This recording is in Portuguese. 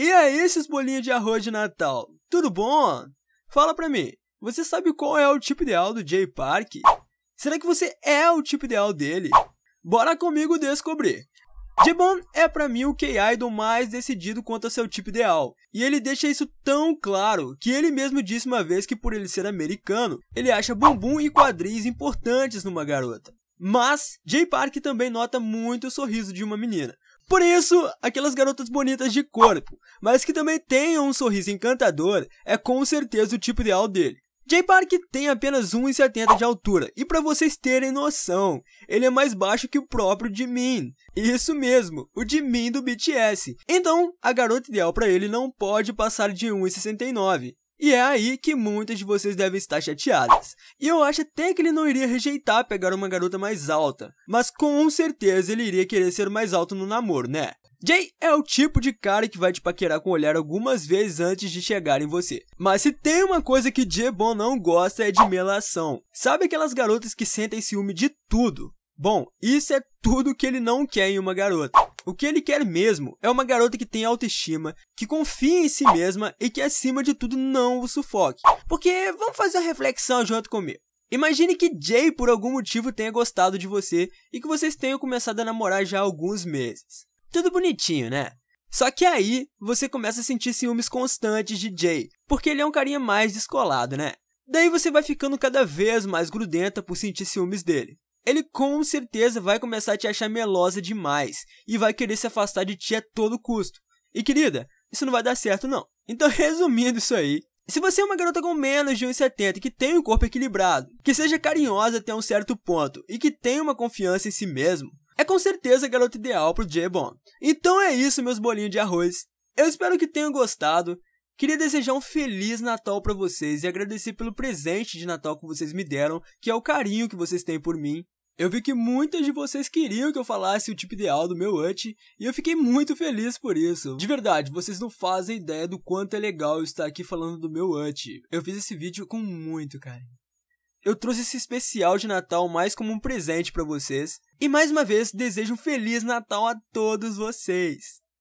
E aí, seus bolinhos de arroz de Natal, tudo bom? Fala pra mim, você sabe qual é o tipo ideal do Jay Park? Será que você é o tipo ideal dele? Bora comigo descobrir! Jibon é para mim o K-Idol mais decidido quanto a seu tipo ideal, e ele deixa isso tão claro que ele mesmo disse uma vez que por ele ser americano, ele acha bumbum e quadris importantes numa garota. Mas Jay Park também nota muito o sorriso de uma menina, por isso, aquelas garotas bonitas de corpo, mas que também tenham um sorriso encantador, é com certeza o tipo ideal dele. Jay Park tem apenas 1,70 de altura, e para vocês terem noção, ele é mais baixo que o próprio Jimin. Isso mesmo, o Jimin do BTS. Então, a garota ideal para ele não pode passar de 1,69. E é aí que muitas de vocês devem estar chateadas. E eu acho até que ele não iria rejeitar pegar uma garota mais alta, mas com certeza ele iria querer ser mais alto no namoro, né? Jay é o tipo de cara que vai te paquerar com o olhar algumas vezes antes de chegar em você. Mas se tem uma coisa que Jebon não gosta é de melação. Sabe aquelas garotas que sentem ciúme de tudo? Bom, isso é tudo que ele não quer em uma garota. O que ele quer mesmo é uma garota que tenha autoestima, que confie em si mesma e que, acima de tudo, não o sufoque. Porque vamos fazer uma reflexão junto comigo. Imagine que Jay, por algum motivo, tenha gostado de você e que vocês tenham começado a namorar já há alguns meses. Tudo bonitinho, né? Só que aí você começa a sentir ciúmes constantes de Jay, porque ele é um carinha mais descolado, né? Daí você vai ficando cada vez mais grudenta por sentir ciúmes dele ele com certeza vai começar a te achar melosa demais e vai querer se afastar de ti a todo custo. E querida, isso não vai dar certo não. Então, resumindo isso aí, se você é uma garota com menos de 1,70 que tem um corpo equilibrado, que seja carinhosa até um certo ponto e que tenha uma confiança em si mesmo, é com certeza a garota ideal pro J-Bom. Então é isso, meus bolinhos de arroz. Eu espero que tenham gostado. Queria desejar um feliz Natal para vocês e agradecer pelo presente de Natal que vocês me deram, que é o carinho que vocês têm por mim. Eu vi que muitas de vocês queriam que eu falasse o tipo ideal do meu UT e eu fiquei muito feliz por isso. De verdade, vocês não fazem ideia do quanto é legal estar aqui falando do meu UT. Eu fiz esse vídeo com muito carinho. Eu trouxe esse especial de Natal mais como um presente para vocês e mais uma vez desejo um feliz Natal a todos vocês.